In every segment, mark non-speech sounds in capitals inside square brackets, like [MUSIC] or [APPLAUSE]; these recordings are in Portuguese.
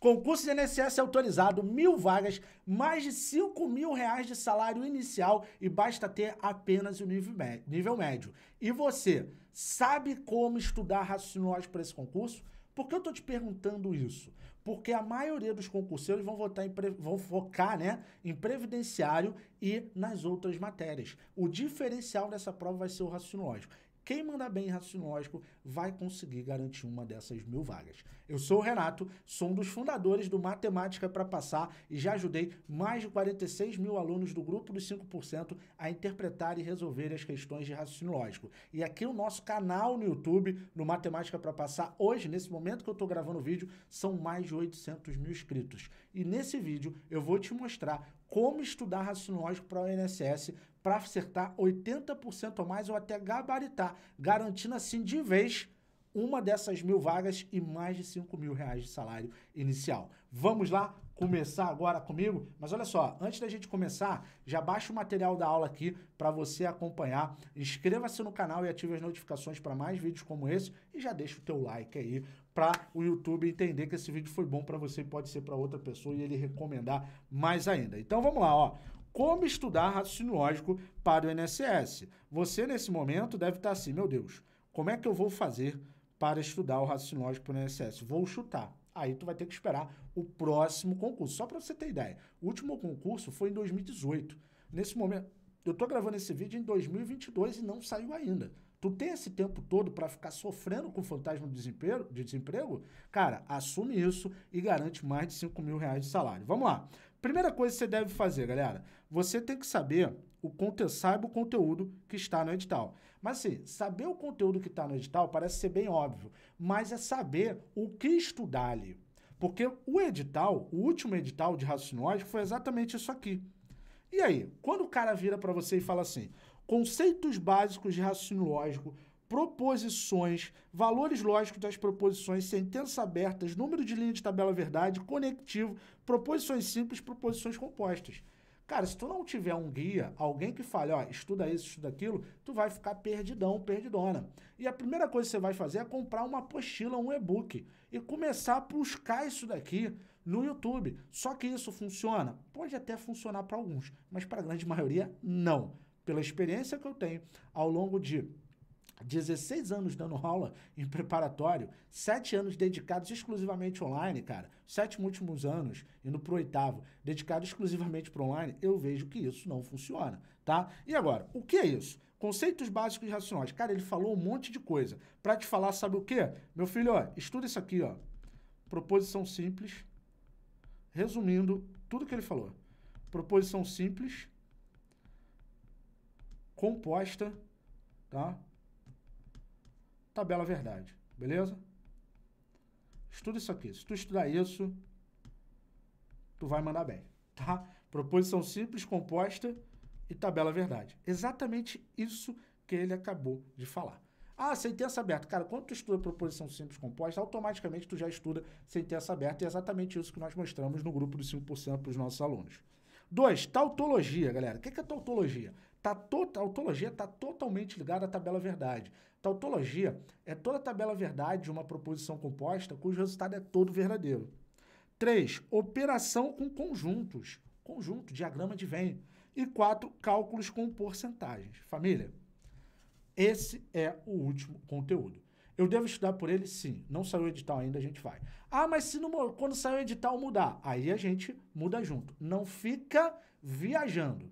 Concurso de INSS autorizado, mil vagas, mais de 5 mil reais de salário inicial e basta ter apenas o nível, nível médio. E você, sabe como estudar raciocínio lógico para esse concurso? Por que eu estou te perguntando isso? Porque a maioria dos concurseiros vão, votar em vão focar né, em previdenciário e nas outras matérias. O diferencial dessa prova vai ser o raciocínio lógico. Quem mandar bem em raciocínio lógico vai conseguir garantir uma dessas mil vagas. Eu sou o Renato, sou um dos fundadores do Matemática para Passar e já ajudei mais de 46 mil alunos do grupo dos 5% a interpretar e resolver as questões de raciocínio lógico. E aqui o nosso canal no YouTube, no Matemática para Passar, hoje, nesse momento que eu estou gravando o vídeo, são mais de 800 mil inscritos. E nesse vídeo eu vou te mostrar como estudar raciocínio lógico para o INSS para acertar 80% ou mais ou até gabaritar, garantindo assim de vez uma dessas mil vagas e mais de 5 mil reais de salário inicial. Vamos lá começar agora comigo? Mas olha só, antes da gente começar, já baixa o material da aula aqui para você acompanhar. Inscreva-se no canal e ative as notificações para mais vídeos como esse e já deixa o teu like aí para o YouTube entender que esse vídeo foi bom para você, pode ser para outra pessoa e ele recomendar mais ainda. Então vamos lá, ó como estudar raciocínio lógico para o INSS. Você, nesse momento, deve estar assim, meu Deus, como é que eu vou fazer para estudar o raciocínio lógico para o INSS? Vou chutar. Aí tu vai ter que esperar o próximo concurso. Só para você ter ideia, o último concurso foi em 2018. Nesse momento, eu estou gravando esse vídeo em 2022 e não saiu ainda. Tu tem esse tempo todo para ficar sofrendo com o fantasma do desemprego, de desemprego? Cara, assume isso e garante mais de 5 mil reais de salário. Vamos lá. Primeira coisa que você deve fazer, galera você tem que saber o conteúdo, saiba o conteúdo que está no edital. Mas assim, saber o conteúdo que está no edital parece ser bem óbvio, mas é saber o que estudar ali. Porque o edital, o último edital de raciocínio foi exatamente isso aqui. E aí, quando o cara vira para você e fala assim, conceitos básicos de raciocínio lógico, proposições, valores lógicos das proposições, sentenças abertas, número de linha de tabela verdade, conectivo, proposições simples, proposições compostas. Cara, se tu não tiver um guia, alguém que fale, ó, estuda isso, estuda aquilo, tu vai ficar perdidão, perdidona. E a primeira coisa que você vai fazer é comprar uma apostila, um e-book e começar a buscar isso daqui no YouTube. Só que isso funciona? Pode até funcionar para alguns, mas para a grande maioria não. Pela experiência que eu tenho ao longo de 16 anos dando aula em preparatório, 7 anos dedicados exclusivamente online, cara. Sete últimos anos, indo pro oitavo, dedicado exclusivamente pro online, eu vejo que isso não funciona, tá? E agora, o que é isso? Conceitos básicos e racionais. Cara, ele falou um monte de coisa. Para te falar, sabe o quê? Meu filho, ó, estuda isso aqui, ó. Proposição simples. Resumindo tudo que ele falou. Proposição simples. Composta, tá? Tabela verdade, beleza? Estuda isso aqui. Se tu estudar isso, tu vai mandar bem, tá? Proposição simples, composta e tabela verdade. Exatamente isso que ele acabou de falar. Ah, sentença aberta. Cara, quando tu estuda proposição simples composta, automaticamente tu já estuda sentença aberta. E é exatamente isso que nós mostramos no grupo dos 5% para os nossos alunos. Dois, tautologia, galera. O que é tautologia? Tá to... Tota, autologia está totalmente ligada à tabela verdade. Tautologia então, é toda a tabela verdade de uma proposição composta cujo resultado é todo verdadeiro. 3. Operação com conjuntos. Conjunto, diagrama de Venn. E 4. Cálculos com porcentagens. Família, esse é o último conteúdo. Eu devo estudar por ele? Sim. Não saiu o edital ainda, a gente vai. Ah, mas se não, quando sair o edital mudar? Aí a gente muda junto. Não fica viajando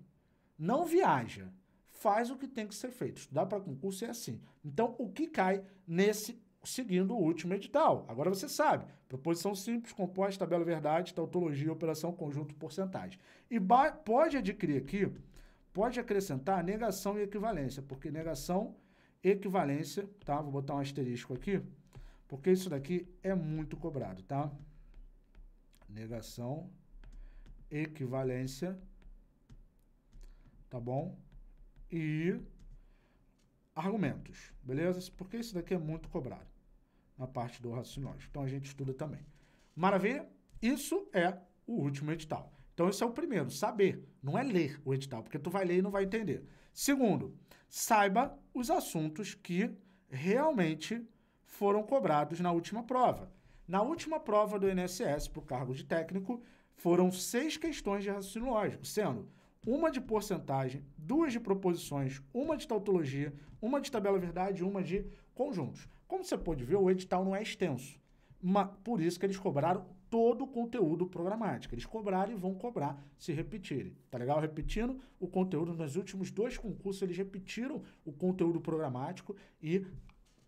não viaja, faz o que tem que ser feito. Estudar para concurso é assim. Então, o que cai nesse seguindo o último edital. Agora você sabe, proposição simples, composta, tabela verdade, tautologia, operação, conjunto, porcentagem. E pode adquirir aqui, pode acrescentar negação e equivalência, porque negação, equivalência, tá? Vou botar um asterisco aqui, porque isso daqui é muito cobrado, tá? Negação, equivalência, tá bom? E argumentos, beleza? Porque isso daqui é muito cobrado na parte do raciocínio. Então a gente estuda também. Maravilha? Isso é o último edital. Então esse é o primeiro, saber, não é ler o edital, porque tu vai ler e não vai entender. Segundo, saiba os assuntos que realmente foram cobrados na última prova. Na última prova do INSS para o cargo de técnico, foram seis questões de raciocínio lógico, sendo uma de porcentagem, duas de proposições, uma de tautologia, uma de tabela-verdade e uma de conjuntos. Como você pode ver, o edital não é extenso. Mas por isso que eles cobraram todo o conteúdo programático. Eles cobraram e vão cobrar se repetirem. Tá legal? Repetindo o conteúdo. Nos últimos dois concursos, eles repetiram o conteúdo programático e,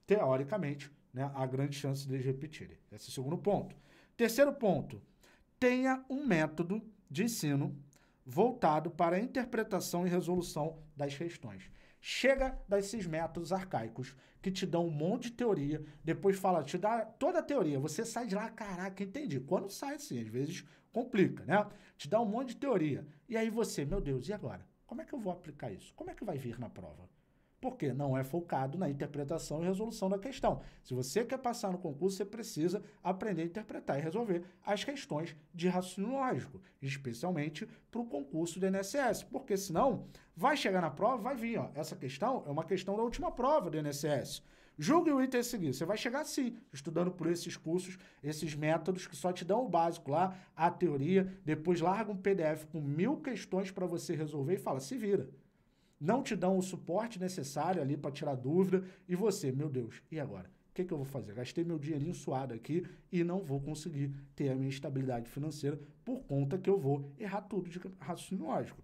teoricamente, né, há grande chance deles repetirem. Esse é o segundo ponto. Terceiro ponto. Tenha um método de ensino voltado para a interpretação e resolução das questões. Chega desses métodos arcaicos que te dão um monte de teoria, depois fala, te dá toda a teoria, você sai de lá, caraca, entendi. Quando sai assim, às vezes complica, né? Te dá um monte de teoria. E aí você, meu Deus, e agora? Como é que eu vou aplicar isso? Como é que vai vir na prova? porque não é focado na interpretação e resolução da questão. Se você quer passar no concurso, você precisa aprender a interpretar e resolver as questões de raciocínio lógico, especialmente para o concurso do INSS, porque senão vai chegar na prova, vai vir, ó, essa questão é uma questão da última prova do INSS. Julgue o item seguinte. Você vai chegar assim, estudando por esses cursos, esses métodos que só te dão o básico lá, a teoria. Depois larga um PDF com mil questões para você resolver e fala: se vira não te dão o suporte necessário ali para tirar dúvida, e você, meu Deus, e agora? O que, que eu vou fazer? Gastei meu dinheirinho suado aqui e não vou conseguir ter a minha estabilidade financeira por conta que eu vou errar tudo de raciocínio lógico.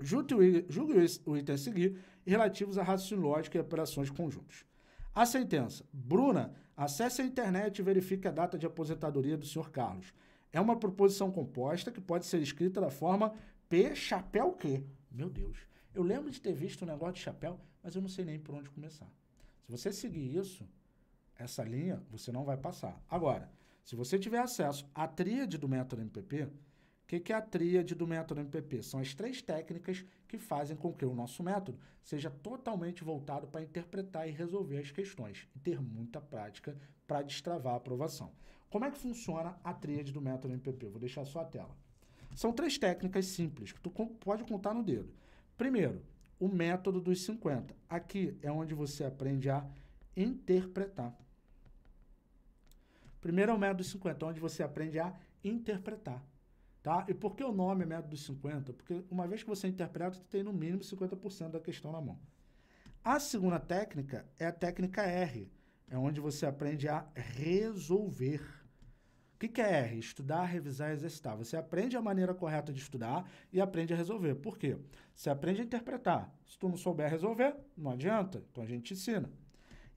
Julgue o item a seguir relativos a raciocínio lógico e operações conjuntas. A sentença. Bruna, acesse a internet e verifique a data de aposentadoria do Sr. Carlos. É uma proposição composta que pode ser escrita da forma P chapéu Q. Meu Deus. Eu lembro de ter visto um negócio de chapéu, mas eu não sei nem por onde começar. Se você seguir isso, essa linha, você não vai passar. Agora, se você tiver acesso à tríade do método MPP, o que, que é a tríade do método MPP? São as três técnicas que fazem com que o nosso método seja totalmente voltado para interpretar e resolver as questões e ter muita prática para destravar a aprovação. Como é que funciona a tríade do método MPP? Vou deixar só a tela. São três técnicas simples que tu pode contar no dedo. Primeiro, o método dos 50. Aqui é onde você aprende a interpretar. Primeiro é o método dos 50, onde você aprende a interpretar. Tá? E por que o nome é método dos 50? Porque uma vez que você interpreta, você tem no mínimo 50% da questão na mão. A segunda técnica é a técnica R, é onde você aprende a resolver que, que é R? Estudar, revisar, exercitar. Você aprende a maneira correta de estudar e aprende a resolver. Por quê? Você aprende a interpretar. Se tu não souber resolver, não adianta. Então a gente te ensina.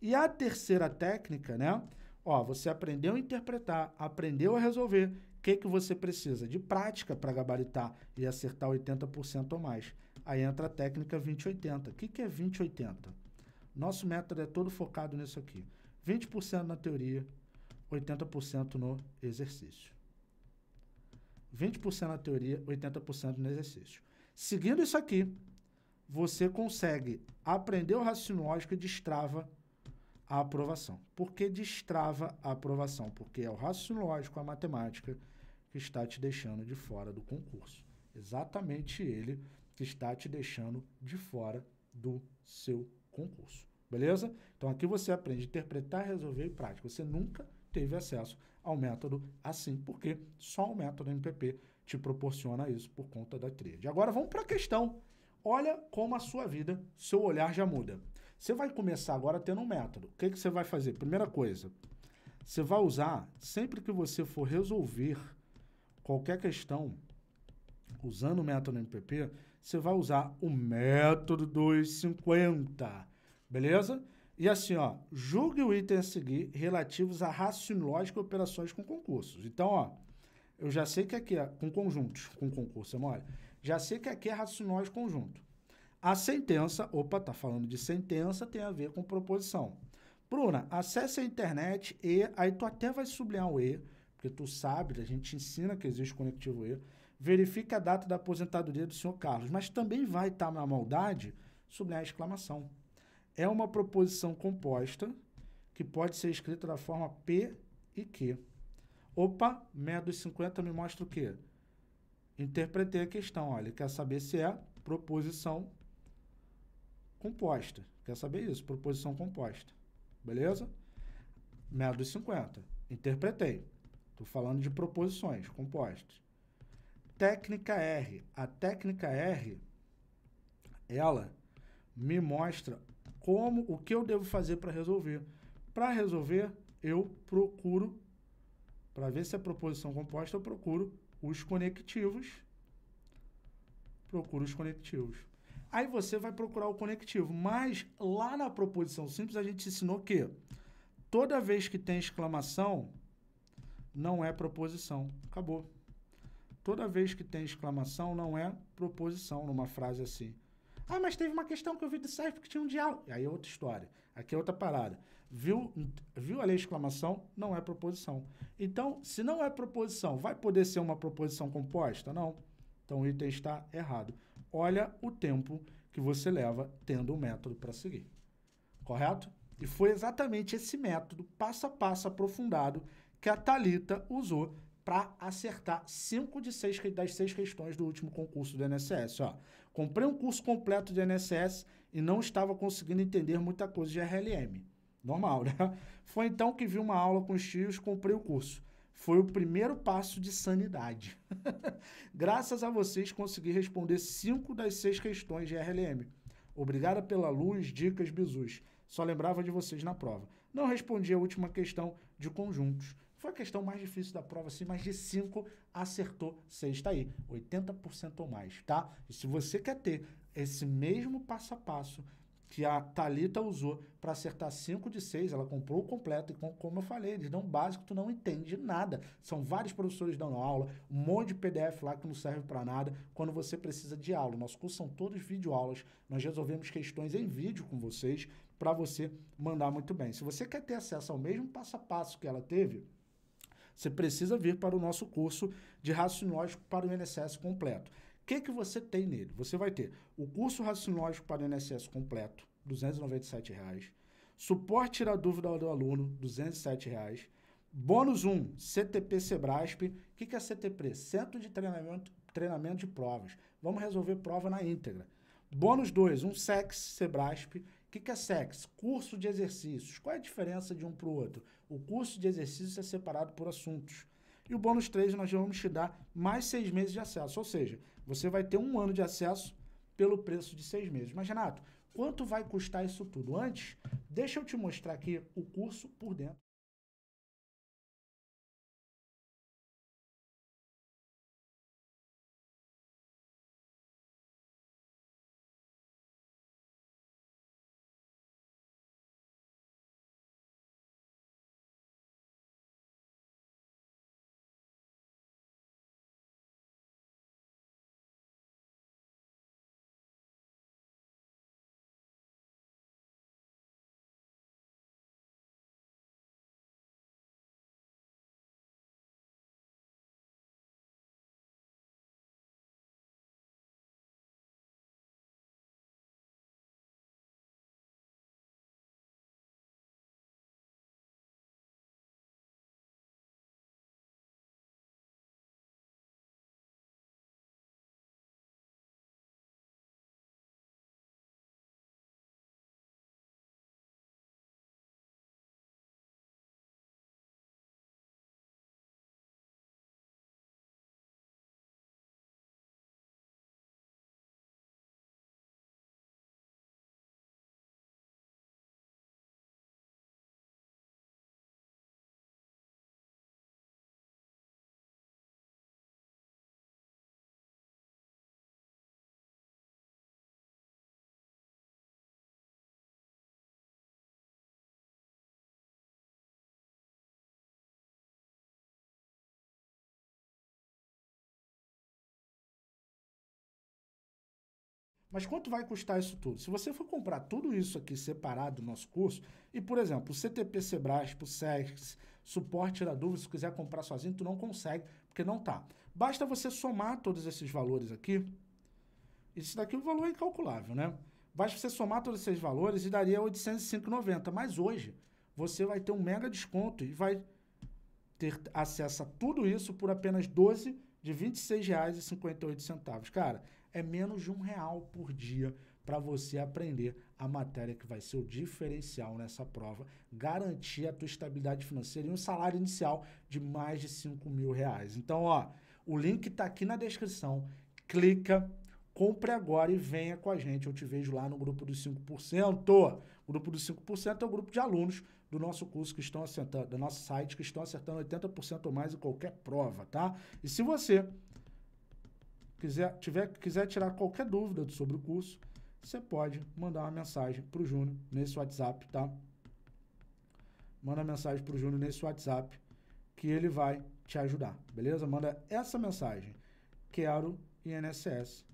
E a terceira técnica, né? Ó, você aprendeu a interpretar, aprendeu a resolver. O que, que você precisa? De prática para gabaritar e acertar 80% ou mais. Aí entra a técnica 2080. O que, que é 2080? Nosso método é todo focado nisso aqui. 20% na teoria, 80% no exercício. 20% na teoria, 80% no exercício. Seguindo isso aqui, você consegue aprender o raciocínio lógico e destrava a aprovação. Por que destrava a aprovação? Porque é o raciocínio lógico, a matemática, que está te deixando de fora do concurso. Exatamente ele que está te deixando de fora do seu concurso. Beleza? Então aqui você aprende a interpretar, resolver e prática. Você nunca teve acesso ao método assim, porque só o método MPP te proporciona isso por conta da trade. Agora vamos para a questão. Olha como a sua vida, seu olhar já muda. Você vai começar agora tendo um método. O que, que você vai fazer? Primeira coisa, você vai usar, sempre que você for resolver qualquer questão usando o método MPP, você vai usar o método 250, beleza? E assim, ó, julgue o item a seguir relativos a raciocínio lógico e operações com concursos. Então, ó, eu já sei que aqui é com conjuntos, com concurso, é mole. Já sei que aqui é raciocínio lógico conjunto. A sentença, opa, tá falando de sentença, tem a ver com proposição. Bruna, acesse a internet e aí tu até vai sublinhar o E, porque tu sabe, a gente ensina que existe conectivo E. Verifique a data da aposentadoria do senhor Carlos, mas também vai estar tá na maldade sublinhar a exclamação é uma proposição composta que pode ser escrita da forma P e Q. Opa, meia dos 50 me mostra o quê? Interpretei a questão, olha, quer saber se é proposição composta. Quer saber isso? Proposição composta. Beleza? Meia dos 50. Interpretei. Estou falando de proposições compostas. Técnica R. A técnica R, ela me mostra como, o que eu devo fazer para resolver. Para resolver, eu procuro, para ver se é proposição composta, eu procuro os conectivos. Procuro os conectivos. Aí você vai procurar o conectivo, mas lá na proposição simples a gente ensinou que toda vez que tem exclamação, não é proposição. Acabou. Toda vez que tem exclamação, não é proposição numa frase assim. Ah, mas teve uma questão que eu vi do certo que tinha um diálogo. Aí é outra história. Aqui é outra parada. Viu, viu a lei de exclamação? Não é proposição. Então, se não é proposição, vai poder ser uma proposição composta? Não. Então o item está errado. Olha o tempo que você leva tendo o um método para seguir. Correto? E foi exatamente esse método, passo a passo aprofundado, que a Talita usou para acertar cinco de seis, das seis questões do último concurso do NSS. Ó, comprei um curso completo do NSS e não estava conseguindo entender muita coisa de RLM. Normal, né? [LAUGHS] Foi então que vi uma aula com os tios, comprei o curso. Foi o primeiro passo de sanidade. [LAUGHS] Graças a vocês consegui responder cinco das seis questões de RLM. Obrigada pela luz, dicas, bizus. Só lembrava de vocês na prova. Não respondi a última questão de conjuntos foi a questão mais difícil da prova, assim, mas de 5 acertou 6. Está aí, 80% ou mais, tá? E se você quer ter esse mesmo passo a passo que a Talita usou para acertar 5 de 6, ela comprou o completo, e como eu falei, eles dão básico, tu não entende nada. São vários professores dando aula, um monte de PDF lá que não serve para nada, quando você precisa de aula. Nosso curso são todos videoaulas, nós resolvemos questões em vídeo com vocês, para você mandar muito bem. Se você quer ter acesso ao mesmo passo a passo que ela teve, você precisa vir para o nosso curso de raciocínio lógico para o INSS completo. O que, que você tem nele? Você vai ter o curso raciocínio lógico para o INSS completo, R$ 297. Reais, suporte tirar dúvida do aluno, R$ 207. Reais, Bônus 1, CTP Sebrasp. O que, que é CTP? Centro de treinamento, treinamento de provas. Vamos resolver prova na íntegra. Bônus 2, um SEX Sebrasp. O que, que é SEX? Curso de exercícios. Qual é a diferença de um para o outro? O curso de exercícios é separado por assuntos. E o bônus 3 nós vamos te dar mais seis meses de acesso. Ou seja, você vai ter um ano de acesso pelo preço de seis meses. Mas, Renato, quanto vai custar isso tudo? Antes, deixa eu te mostrar aqui o curso por dentro. Mas quanto vai custar isso tudo? Se você for comprar tudo isso aqui separado do nosso curso, e por exemplo, o CTP o SEX, suporte da dúvida, se quiser comprar sozinho, tu não consegue, porque não tá. Basta você somar todos esses valores aqui. Isso daqui o é um valor incalculável, né? Basta você somar todos esses valores e daria 805,90. Mas hoje você vai ter um mega desconto e vai ter acesso a tudo isso por apenas 12 de R$ 26,58. Cara, é menos de um real por dia para você aprender a matéria que vai ser o diferencial nessa prova, garantir a tua estabilidade financeira e um salário inicial de mais de 5 mil reais. Então, ó, o link está aqui na descrição, clica, compre agora e venha com a gente. Eu te vejo lá no grupo dos 5%. O grupo dos 5% é o grupo de alunos do nosso curso que estão acertando, do nosso site que estão acertando 80% ou mais em qualquer prova, tá? E se você quiser, tiver, quiser tirar qualquer dúvida sobre o curso, você pode mandar uma mensagem para o Júnior nesse WhatsApp, tá? Manda mensagem para o Júnior nesse WhatsApp que ele vai te ajudar, beleza? Manda essa mensagem, quero INSS,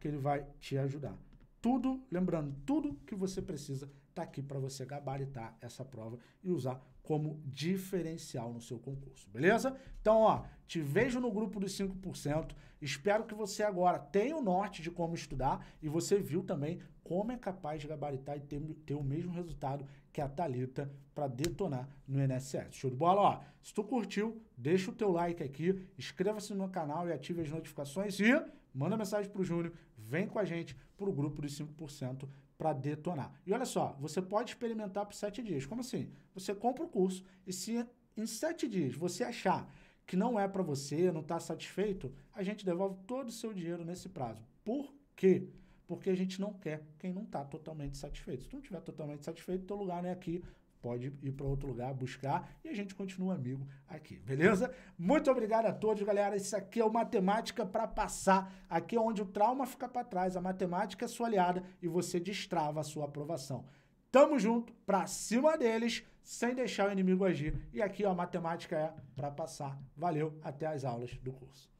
que ele vai te ajudar. Tudo, lembrando, tudo que você precisa está aqui para você gabaritar essa prova e usar como diferencial no seu concurso, beleza? Então, ó, te vejo no grupo dos 5%. Espero que você agora tenha o norte de como estudar e você viu também como é capaz de gabaritar e ter, ter o mesmo resultado que a Thalita para detonar no NSS. Show de bola? Ó, se tu curtiu, deixa o teu like aqui, inscreva-se no canal e ative as notificações e manda mensagem para o Júnior, vem com a gente para o grupo dos 5% para detonar. E olha só, você pode experimentar por sete dias. Como assim? Você compra o curso e se em sete dias você achar que não é para você, não está satisfeito, a gente devolve todo o seu dinheiro nesse prazo. Por quê? Porque a gente não quer quem não está totalmente satisfeito. Se tu não estiver totalmente satisfeito, teu lugar não é aqui, pode ir para outro lugar buscar e a gente continua amigo aqui, beleza? Muito obrigado a todos, galera. Isso aqui é o Matemática para Passar. Aqui é onde o trauma fica para trás, a matemática é sua aliada e você destrava a sua aprovação. Tamo junto, pra cima deles, sem deixar o inimigo agir. E aqui ó, a matemática é para passar. Valeu, até as aulas do curso.